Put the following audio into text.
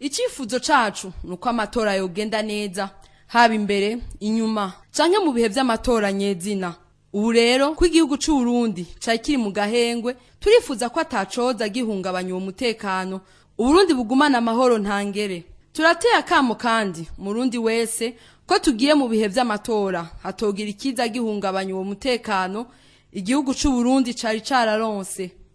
icyifuzo cyacu ni uko amatora yogenda neza haba imbere inyuma cyangwa mu bihe by'amatora nyezina ubu rero ko igihugu cy'u cyari kiri mu gahengwe turifuza ko atacoza gihungabanya uwo mutekano uburundi bugumana amahoro ntangere turateye akamo kandi murundi wese ko tugiye mu bihe by'amatora hatogira ikiza gihungabanya uwo mutekano igihugu cy'u Burundi cyari cararonse